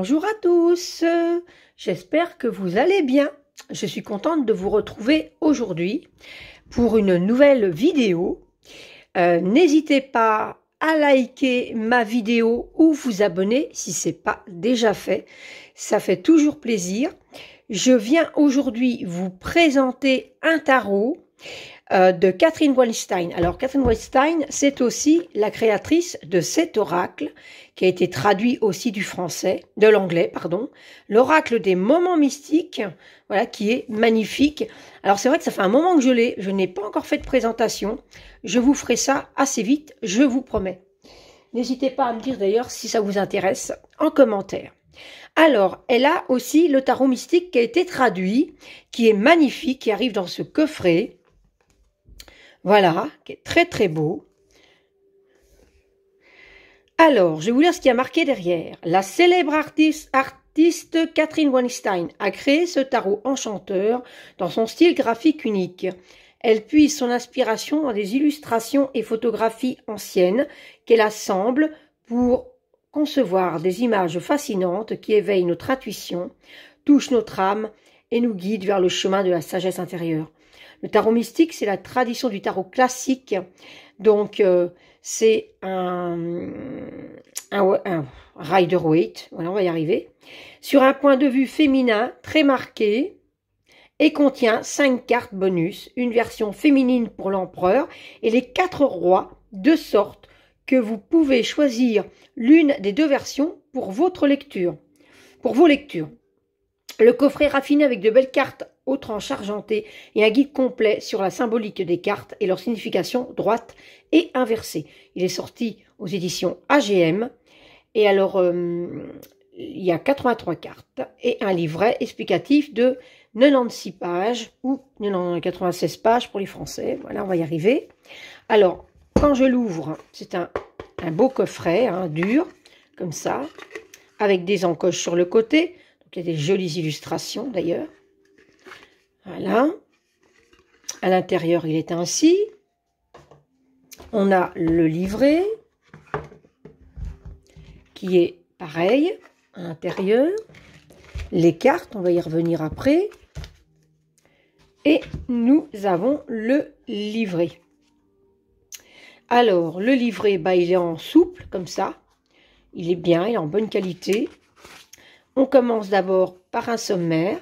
Bonjour à tous, j'espère que vous allez bien. Je suis contente de vous retrouver aujourd'hui pour une nouvelle vidéo. Euh, n'hésitez pas à liker ma vidéo ou vous abonner si ce n'est pas déjà fait. Ça fait toujours plaisir. Je viens aujourd'hui vous présenter un tarot. Euh, de Catherine Weinstein. Alors Catherine Weinstein, c'est aussi la créatrice de cet oracle qui a été traduit aussi du français, de l'anglais, pardon, l'oracle des moments mystiques, voilà, qui est magnifique. Alors c'est vrai que ça fait un moment que je l'ai, je n'ai pas encore fait de présentation. Je vous ferai ça assez vite, je vous promets. N'hésitez pas à me dire d'ailleurs si ça vous intéresse en commentaire. Alors, elle a aussi le tarot mystique qui a été traduit, qui est magnifique, qui arrive dans ce coffret. Voilà, qui est très très beau. Alors, je vais vous lire ce qui a marqué derrière. La célèbre artiste, artiste Catherine Weinstein a créé ce tarot enchanteur dans son style graphique unique. Elle puise son inspiration dans des illustrations et photographies anciennes qu'elle assemble pour concevoir des images fascinantes qui éveillent notre intuition, touchent notre âme et nous guident vers le chemin de la sagesse intérieure. Le tarot mystique, c'est la tradition du tarot classique. Donc, euh, c'est un, rider-weight. Voilà, on va y arriver. Sur un point de vue féminin très marqué et contient cinq cartes bonus, une version féminine pour l'empereur et les quatre rois, de sorte que vous pouvez choisir l'une des deux versions pour votre lecture, pour vos lectures. Le coffret raffiné avec de belles cartes autre tranches argentées et un guide complet sur la symbolique des cartes et leur signification droite et inversée. Il est sorti aux éditions AGM. Et alors, euh, il y a 83 cartes et un livret explicatif de 96 pages ou 96 pages pour les Français. Voilà, on va y arriver. Alors, quand je l'ouvre, c'est un, beau coffret, hein, dur, comme ça, avec des encoches sur le côté. il y a des jolies illustrations d'ailleurs. Voilà. À l'intérieur, il est ainsi. On a le livret qui est pareil à l'intérieur. Les cartes, on va y revenir après. Et nous avons le livret. Alors, le livret, bah, il est en souple, comme ça. Il est bien, il est en bonne qualité. On commence d'abord par un sommaire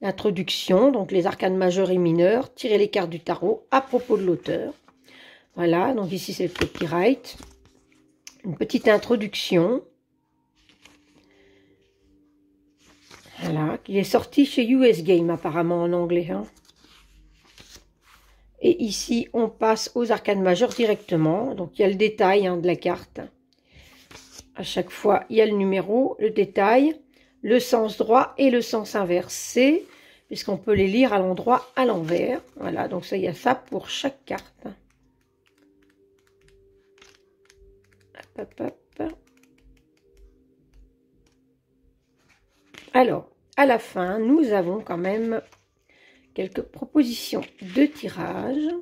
l'introduction, donc les arcanes majeures et mineures, tirer les cartes du tarot à propos de l'auteur. Voilà, donc ici c'est le copyright. Une petite introduction. Voilà, qui est sorti chez US Game apparemment en anglais. Hein. Et ici, on passe aux arcanes majeures directement. Donc, il y a le détail hein, de la carte. À chaque fois, il y a le numéro, le détail le sens droit et le sens inversé, puisqu'on peut les lire à l'endroit, à l'envers. Voilà, donc ça, il y a ça pour chaque carte. Alors, à la fin, nous avons quand même quelques propositions de tirage.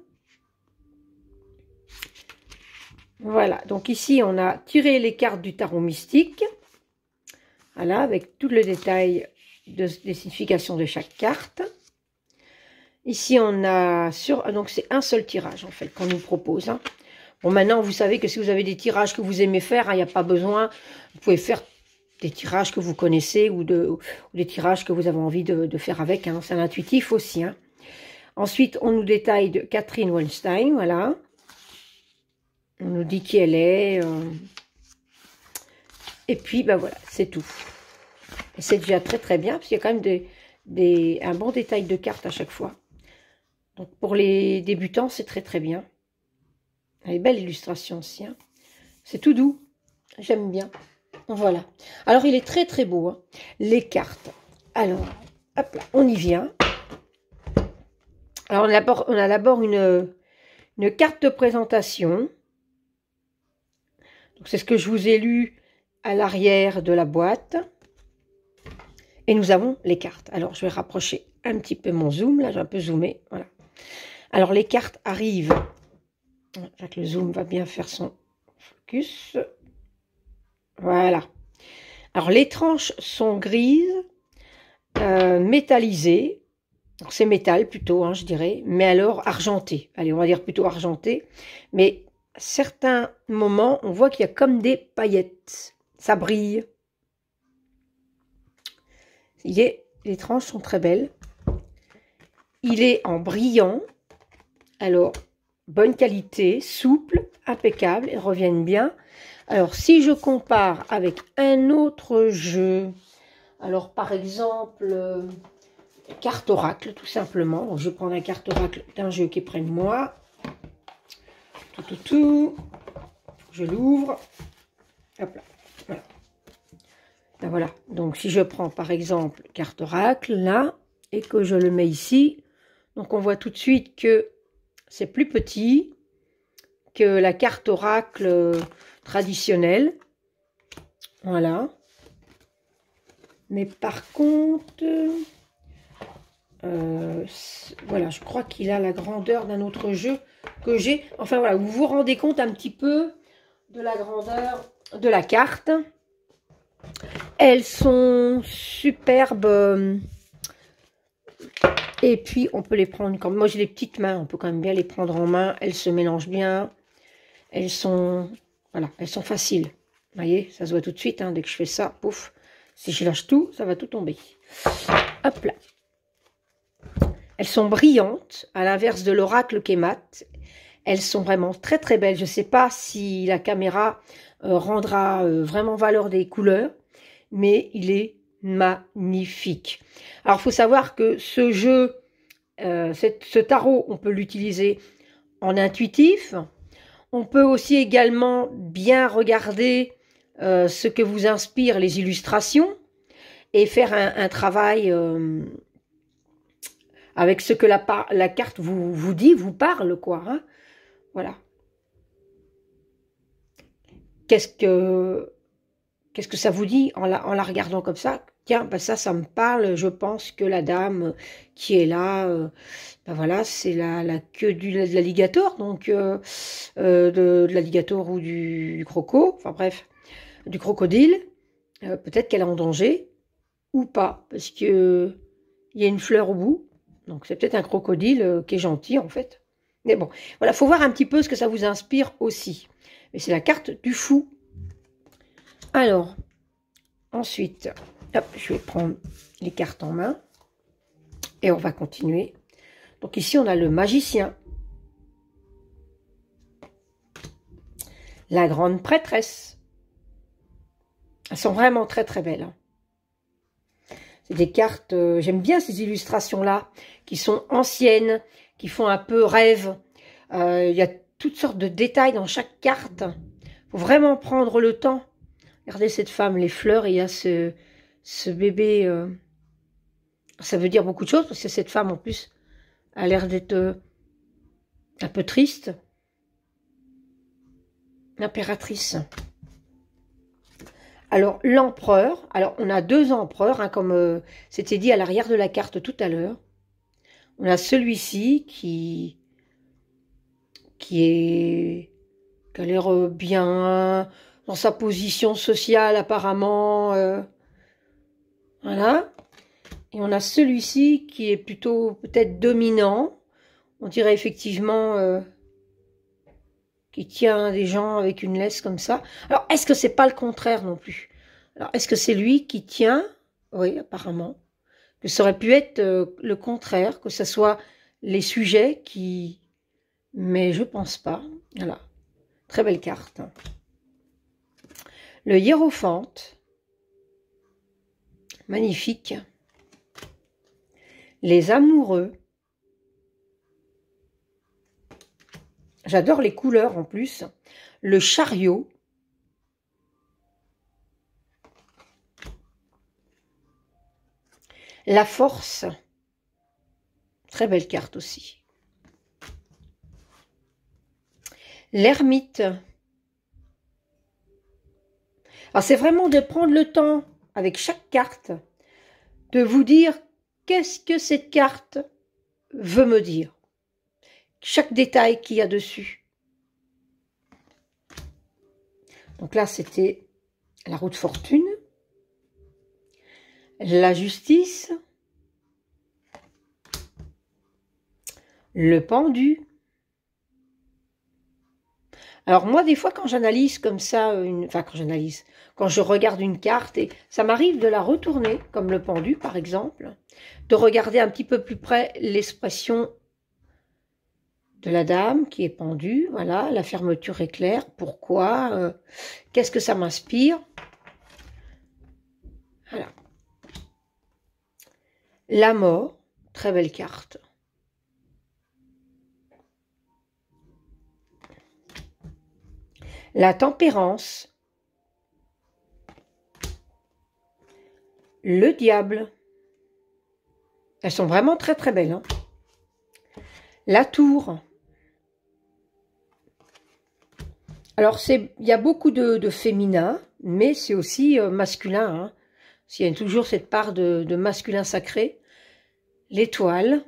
Voilà, donc ici, on a tiré les cartes du tarot mystique. Voilà, avec tout le détail de, des significations de chaque carte. Ici, on a sur... Ah, donc, c'est un seul tirage, en fait, qu'on nous propose. Hein. Bon, maintenant, vous savez que si vous avez des tirages que vous aimez faire, hein, il n'y a pas besoin. Vous pouvez faire des tirages que vous connaissez ou, de, des tirages que vous avez envie de, faire avec. Hein. C'est intuitif aussi. Hein. Ensuite, on nous détaille de Catherine Weinstein, voilà. On nous dit qui elle est. Euh. Et puis, ben voilà, c'est tout c'est déjà très très bien, parce qu'il y a quand même un bon détail de cartes à chaque fois. Donc pour les débutants, c'est très très bien. Elle est belle illustration aussi. Hein. C'est tout doux. J'aime bien. Voilà. Alors il est très très beau. Hein. Les cartes. Alors, hop là, on y vient. Alors on a d'abord une, carte de présentation. c'est ce que je vous ai lu à l'arrière de la boîte. Et nous avons les cartes. Alors, je vais rapprocher un petit peu mon zoom. Là, j'ai un peu zoomé. Voilà. Alors, les cartes arrivent. le zoom va bien faire son focus. Voilà. Alors, les tranches sont grises, euh, métallisées. C'est métal plutôt, hein, je dirais. Mais alors, argenté. Allez, on va dire plutôt argenté. Mais certains moments, on voit qu'il y a comme des paillettes. Ça brille est, les tranches sont très belles. Il est en brillant. Alors, bonne qualité, souple, impeccable. Ils reviennent bien. Alors, si je compare avec un autre jeu, alors par exemple, euh, carte oracle, tout simplement. je vais prendre un carte oracle d'un jeu qui est près de moi. Tout, tout, tout. Je l'ouvre. Hop là. Ben voilà, donc si je prends par exemple carte oracle, là, et que je le mets ici, donc on voit tout de suite que c'est plus petit que la carte oracle euh, traditionnelle. Voilà. Mais par contre, euh, voilà, je crois qu'il a la grandeur d'un autre jeu que j'ai. Enfin voilà, vous vous rendez compte un petit peu de la grandeur de la carte. Elles sont superbes. Et puis, on peut les prendre comme... Moi, j'ai les petites mains. On peut quand même bien les prendre en main. Elles se mélangent bien. Elles sont... Voilà, elles sont faciles. Vous voyez, ça se voit tout de suite. Hein, dès que je fais ça, pouf. Si je lâche tout, ça va tout tomber. Hop là. Elles sont brillantes, à l'inverse de l'oracle qui est mat. Elles sont vraiment très très belles. Je ne sais pas si la caméra euh, rendra euh, vraiment valeur des couleurs mais il est magnifique. Alors, faut savoir que ce jeu, euh, ce tarot, on peut l'utiliser en intuitif. On peut aussi également bien regarder euh, ce que vous inspirent les illustrations et faire un, travail euh, avec ce que la, carte vous, dit, vous parle, quoi. Hein. voilà. Qu'est-ce que Qu'est-ce que ça vous dit en la, regardant comme ça Tiens, bah, ça, ça me parle. Je pense que la dame euh, qui est là, ben voilà, c'est la, queue de l'alligator, donc euh, de, l'alligator ou du, croco, enfin bref, du crocodile. Peut-être qu'elle est en danger ou pas, parce que il y a une fleur au bout. Donc c'est peut-être un crocodile qui est gentil en fait. Mais bon, voilà, faut voir un petit peu ce que ça vous inspire aussi. Mais c'est la carte du fou. Alors, ensuite, je vais prendre les cartes en main et on va continuer. Donc ici, on a le magicien, la grande prêtresse. Elles sont vraiment très très belles. Hein. C'est des cartes, euh, j'aime bien ces illustrations-là, qui sont anciennes, qui font un peu rêve. Euh, il y a toutes sortes de détails dans chaque carte. faut vraiment prendre le temps Regardez cette femme, les fleurs, il y a ce, ce bébé. Euh, ça veut dire beaucoup de choses, parce que cette femme, en plus, a l'air d'être euh, un peu triste. L'impératrice. Alors, l'empereur, alors on a deux empereurs, hein, comme euh, c'était dit à l'arrière de la carte tout à l'heure. On a celui-ci qui, qui est, qui a l'air bien, dans sa position sociale apparemment. Euh, voilà. Et on a celui-ci qui est plutôt peut-être dominant. On dirait effectivement euh, qui tient des gens avec une laisse comme ça. Alors, est-ce que c'est pas le contraire non plus Alors, est-ce que c'est lui qui tient Oui, apparemment. Que ça aurait pu être euh, le contraire, que ce soit les sujets qui... Mais je pense pas. Voilà. Très belle carte le hiérophante, magnifique, les amoureux, j'adore les couleurs en plus, le chariot, la force, très belle carte aussi, l'ermite, c'est vraiment de prendre le temps avec chaque carte de vous dire qu'est-ce que cette carte veut me dire. Chaque détail qu'il y a dessus. Donc là, c'était la roue de fortune, la justice, le pendu, alors moi, des fois, quand j'analyse comme ça, euh, une... enfin quand j'analyse, quand je regarde une carte, et ça m'arrive de la retourner, comme le pendu par exemple, de regarder un petit peu plus près l'expression de la dame qui est pendue, voilà, la fermeture est claire, pourquoi, euh, qu'est-ce que ça m'inspire. Voilà. La mort, très belle carte. la tempérance, le diable. Elles sont vraiment très très belles. Hein. la tour. Alors, il y a beaucoup de, de féminin, mais c'est aussi euh, masculin. Hein. Il y a toujours cette part de, masculin sacré. L'étoile,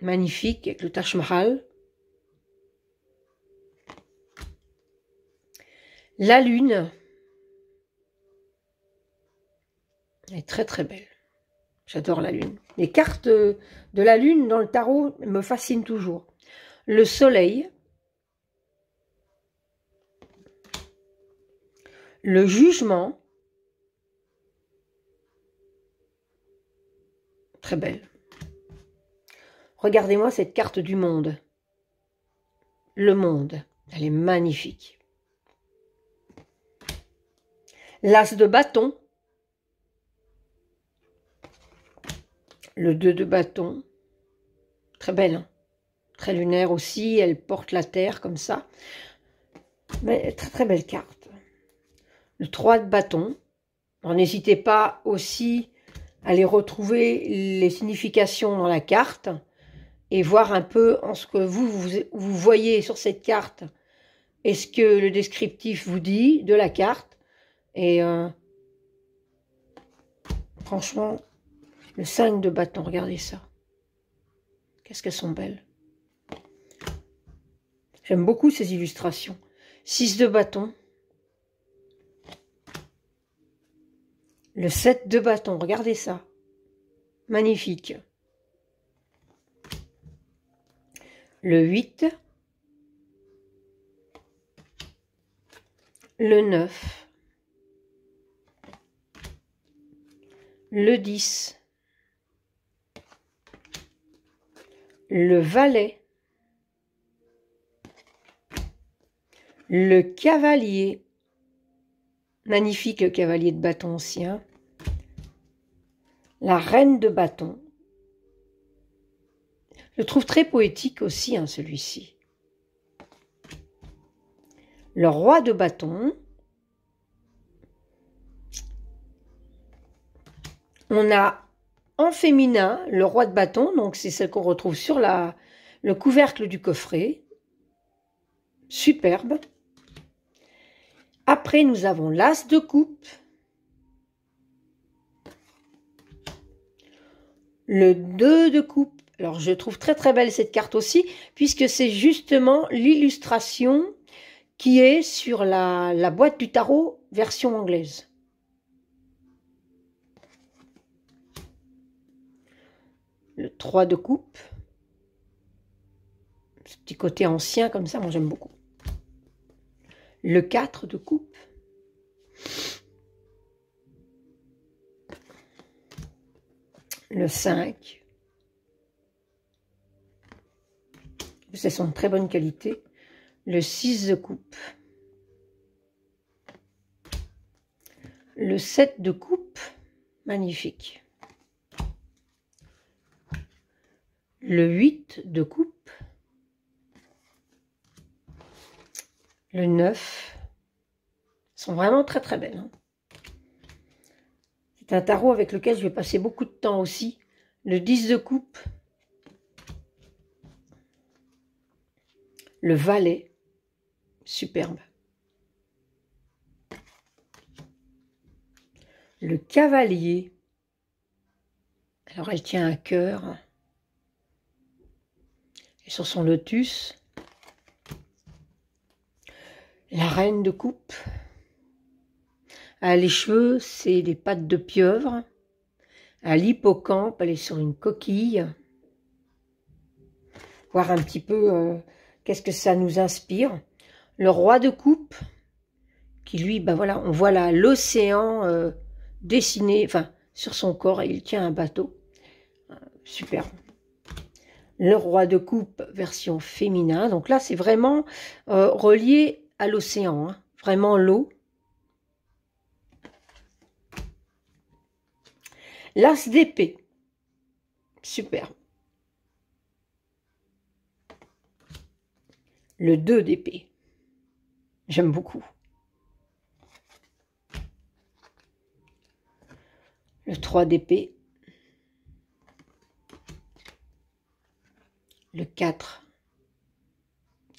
magnifique, avec le Taj La lune. est très très belle. J'adore la lune. Les cartes de la lune dans le tarot me fascinent toujours. Le soleil. Le jugement. Très belle. Regardez-moi cette carte du monde. Le monde. Elle est magnifique. l'as de bâton, le 2 de bâton, très belle, hein. très lunaire aussi, elle porte la terre comme ça, mais très très belle carte. Le 3 de bâton, n'hésitez pas aussi à aller retrouver les significations dans la carte et voir un peu en ce que vous, vous, vous voyez sur cette carte, est-ce que le descriptif vous dit de la carte et euh, franchement, le 5 de bâton, regardez ça. Qu'est-ce qu'elles sont belles. J'aime beaucoup ces illustrations. 6 de bâton. Le 7 de bâton, regardez ça. Magnifique. Le 8. Le 9. le 10, le valet, le cavalier, magnifique le cavalier de bâton ancien, la reine de bâton. Je trouve très poétique aussi hein, celui-ci. Le roi de bâton, On a en féminin le roi de bâton, donc c'est celle qu'on retrouve sur le couvercle du coffret. Superbe. Après, nous avons l'as de coupe. Le 2 de coupe. Alors, je trouve très très belle cette carte aussi, puisque c'est justement l'illustration qui est sur la boîte du tarot version anglaise. le 3 de coupe. Ce petit côté ancien comme ça, moi j'aime beaucoup. Le 4 de coupe. Le 5. C'est sont de très bonne qualité. Le 6 de coupe. Le 7 de coupe. Magnifique. le 8 de coupe, le 9. sont vraiment très très belles. Hein. C'est un tarot avec lequel je vais passer beaucoup de temps aussi. Le 10 de coupe, le valet, superbe. Le cavalier, alors elle tient un cœur sur son lotus, la reine de coupe. À les cheveux, c'est des pattes de pieuvre. À l'hippocampe, elle est sur une coquille. Voir un petit peu euh, qu'est-ce que ça nous inspire. Le roi de coupe, qui lui, ben voilà, on voit là l'océan euh, dessiné, enfin, sur son corps, et il tient un bateau. Euh, super le roi de coupe version féminin. Donc là, c'est vraiment euh, relié à l'océan, hein. vraiment l'eau. L'as d'épée. Super. Le 2 d'épée. J'aime beaucoup. Le 3 d'épée. le 4.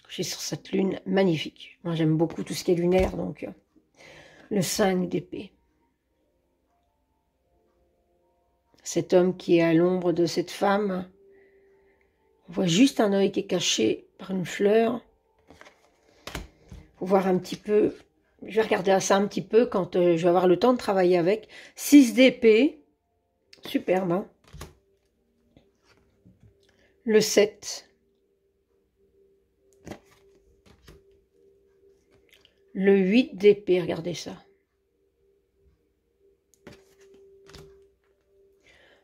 j'ai sur cette lune, magnifique. Moi, j'aime beaucoup tout ce qui est lunaire, donc euh, le 5 d'épée. Cet homme qui est à l'ombre de cette femme, on voit juste un œil qui est caché par une fleur. Faut voir un petit peu, je vais regarder ça un petit peu quand euh, je vais avoir le temps de travailler avec. 6 d'épée, superbe, hein le 7, le 8 d'épée, regardez ça,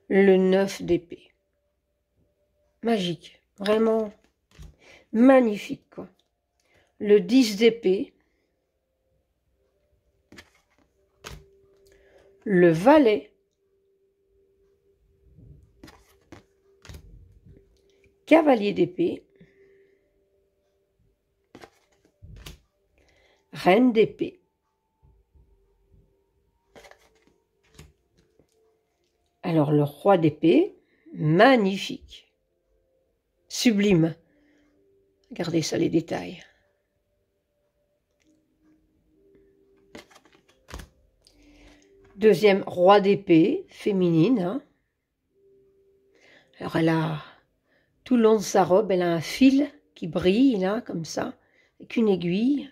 le 9 d'épée. Magique, vraiment magnifique Le 10 d'épée, le valet, cavalier d'épée, reine d'épée. Alors le roi d'épée, magnifique, sublime. Regardez ça les détails. Deuxième roi d'épée, féminine. Hein. Alors elle a tout le long de sa robe, elle a un fil qui brille là, comme ça, avec une aiguille.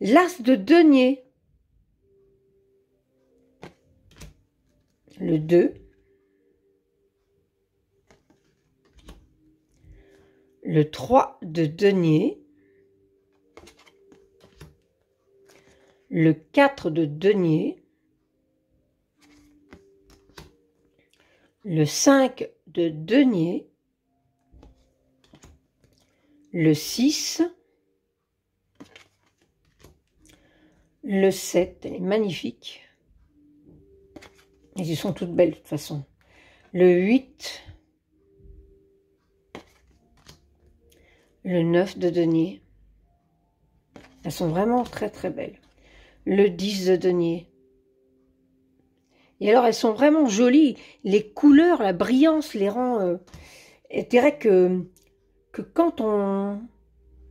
L'as de denier. Le 2. Le 3 de denier. Le 4 de denier. le 5 de denier, le 6, le 7, elle est magnifique. Elles sont toutes belles de toute façon. Le 8, le 9 de denier. Elles sont vraiment très très belles. Le 10 de denier. Et alors, elles sont vraiment jolies. Les couleurs, la brillance les rend... Euh, et que, que quand on,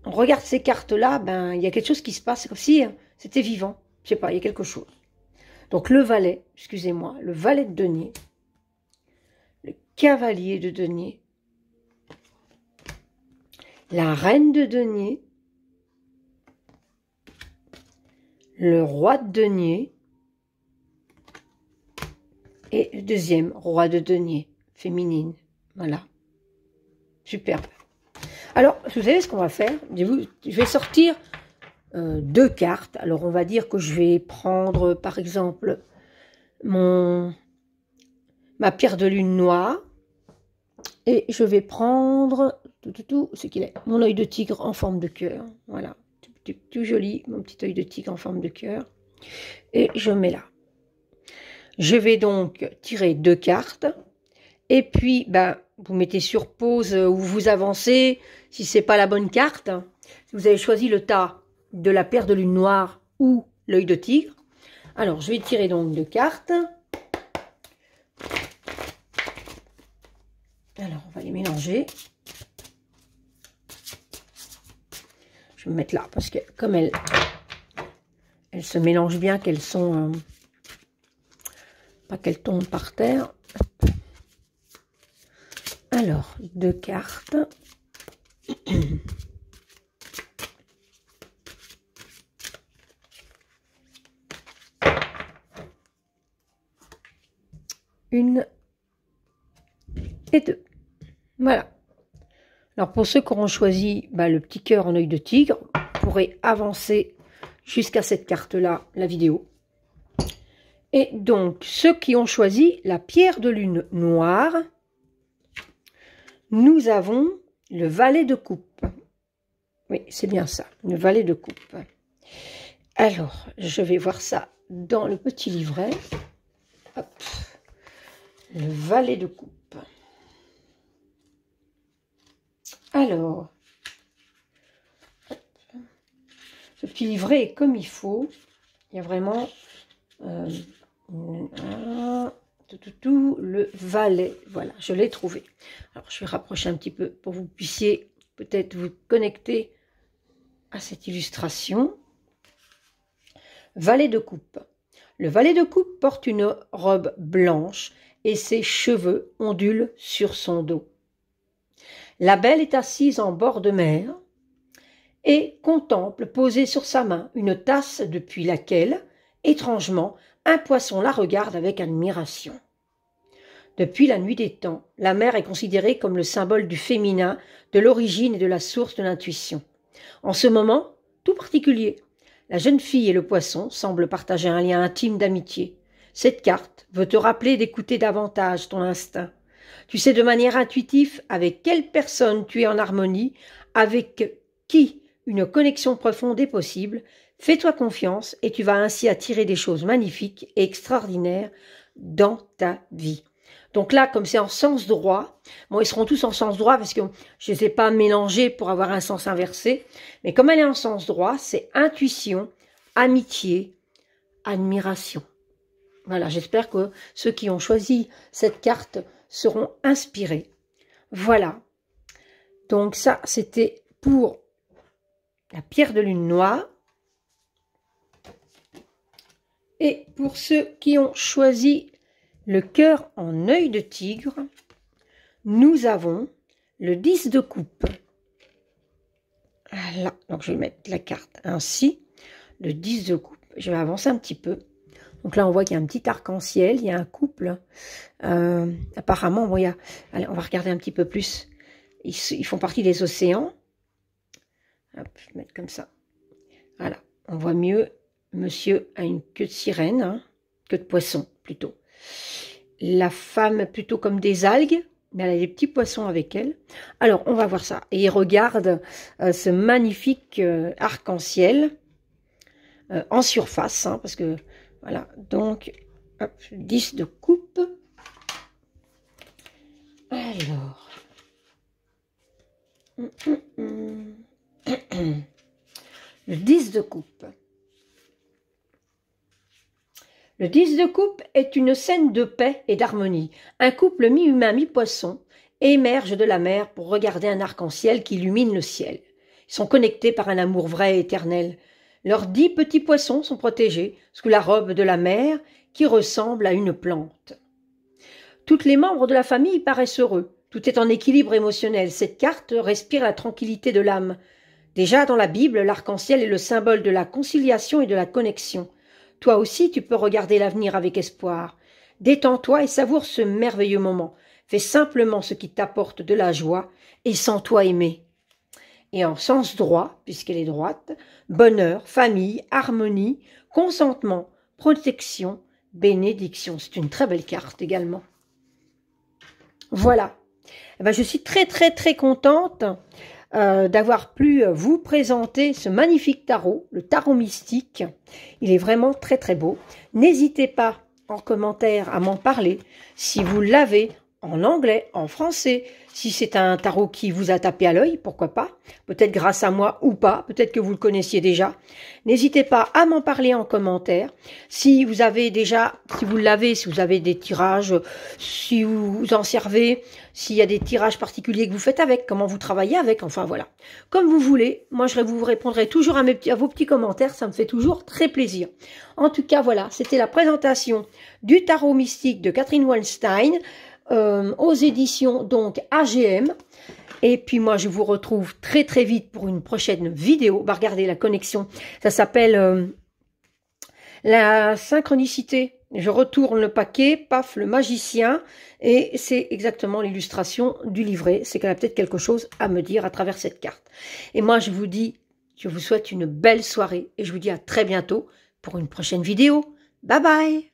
regarde ces cartes-là, ben il y a quelque chose qui se passe. comme si hein, c'était vivant. Je sais pas, il y a quelque chose. Donc le valet, excusez-moi, le valet de denier, le cavalier de denier, la reine de denier, le roi de denier, et le deuxième, roi de denier, féminine. Voilà. Superbe. Alors, vous savez ce qu'on va faire Je vais sortir euh, deux cartes. Alors, on va dire que je vais prendre, par exemple, mon ma pierre de lune noire. Et je vais prendre tout, tout, tout ce qu'il est. Mon œil de tigre en forme de cœur. Voilà. Tout, tout joli, mon petit œil de tigre en forme de cœur. Et je mets là. Je vais donc tirer deux cartes. Et puis, ben, vous mettez sur pause euh, ou vous avancez si ce n'est pas la bonne carte. vous avez choisi le tas de la paire de lune noire ou l'œil de tigre. Alors, je vais tirer donc deux cartes. Alors, on va les mélanger. Je vais me mettre là parce que comme elles, elles se mélangent bien, qu'elles sont... Euh, pas qu'elle tombe par terre. Alors, deux cartes. Une et deux. Voilà. Alors pour ceux qui auront choisi bah, le petit cœur en œil de tigre, pourrait pourrez avancer jusqu'à cette carte-là, la vidéo. Et donc, ceux qui ont choisi la pierre de lune noire, nous avons le valet de coupe. Oui, c'est bien ça, le valet de coupe. Alors, je vais voir ça dans le petit livret. Le valet de coupe. Alors, le ce petit livret est comme il faut. Il y a vraiment euh, tout, le valet, Voilà, je l'ai trouvé. Alors, je vais rapprocher un petit peu pour que vous puissiez peut-être vous connecter à cette illustration. Valet de coupe. Le valet de coupe porte une robe blanche et ses cheveux ondulent sur son dos. La belle est assise en bord de mer et contemple posée sur sa main une tasse depuis laquelle, étrangement, un poisson la regarde avec admiration. Depuis la nuit des temps, la mer est considérée comme le symbole du féminin, de l'origine et de la source de l'intuition. En ce moment, tout particulier, la jeune fille et le poisson semblent partager un lien intime d'amitié. Cette carte veut te rappeler d'écouter davantage ton instinct. Tu sais de manière intuitive avec quelle personne tu es en harmonie, avec qui une connexion profonde est possible Fais-toi confiance et tu vas ainsi attirer des choses magnifiques et extraordinaires dans ta vie. Donc là, comme c'est en sens droit, bon, ils seront tous en sens droit parce que je ne les ai pas mélangés pour avoir un sens inversé, mais comme elle est en sens droit, c'est intuition, amitié, admiration. Voilà, j'espère que ceux qui ont choisi cette carte seront inspirés. Voilà. Donc ça, c'était pour la pierre de lune noire. Et pour ceux qui ont choisi le cœur en œil de tigre, nous avons le 10 de coupe. Voilà, donc je vais mettre la carte ainsi. Le 10 de coupe, je vais avancer un petit peu. Donc là, on voit qu'il y a un petit arc-en-ciel, il y a un couple. Euh, apparemment, Allez, on va regarder un petit peu plus. Ils, font partie des océans. je vais mettre comme ça. Voilà, on voit mieux. Monsieur a une queue de sirène, hein, queue de poisson plutôt. La femme plutôt comme des algues, mais elle a des petits poissons avec elle. Alors, on va voir ça. Et regarde euh, ce magnifique euh, arc-en-ciel euh, en surface, hein, parce que, voilà, donc, 10 de coupe. Alors, hum, hum, hum. le 10 de coupe. Le 10 de coupe est une scène de paix et d'harmonie. Un couple mi-humain, mi-poisson émerge de la mer pour regarder un arc-en-ciel qui illumine le ciel. Ils sont connectés par un amour vrai et éternel. Leurs dix petits poissons sont protégés sous la robe de la mer qui ressemble à une plante. Toutes les membres de la famille paraissent heureux. Tout est en équilibre émotionnel. Cette carte respire la tranquillité de l'âme. Déjà dans la Bible, l'arc-en-ciel est le symbole de la conciliation et de la connexion. Toi aussi, tu peux regarder l'avenir avec espoir. Détends-toi et savoure ce merveilleux moment. Fais simplement ce qui t'apporte de la joie et sens-toi aimé. Et en sens droit, puisqu'elle est droite, bonheur, famille, harmonie, consentement, protection, bénédiction. C'est une très belle carte également. Voilà. Eh ben, je suis très très très contente euh, d'avoir pu euh, vous présenter ce magnifique tarot, le tarot mystique. Il est vraiment très très beau. N'hésitez pas en commentaire à m'en parler si vous l'avez en anglais, en français. Si c'est un tarot qui vous a tapé à l'œil, pourquoi pas Peut-être grâce à moi ou pas, peut-être que vous le connaissiez déjà. N'hésitez pas à m'en parler en commentaire. Si vous avez déjà, si vous l'avez, si vous avez des tirages, si vous en servez, s'il y a des tirages particuliers que vous faites avec, comment vous travaillez avec, enfin voilà. Comme vous voulez, moi je vous répondrai toujours à, mes à vos petits commentaires, ça me fait toujours très plaisir. En tout cas, voilà, c'était la présentation du tarot mystique de Catherine Wallstein, euh, aux éditions donc AGM. Et puis moi, je vous retrouve très très vite pour une prochaine vidéo. Bah, regardez la connexion. Ça s'appelle euh, la synchronicité. Je retourne le paquet, paf, le magicien. Et c'est exactement l'illustration du livret. C'est qu'elle a peut-être quelque chose à me dire à travers cette carte. Et moi, je vous dis, je vous souhaite une belle soirée. Et je vous dis à très bientôt pour une prochaine vidéo. Bye bye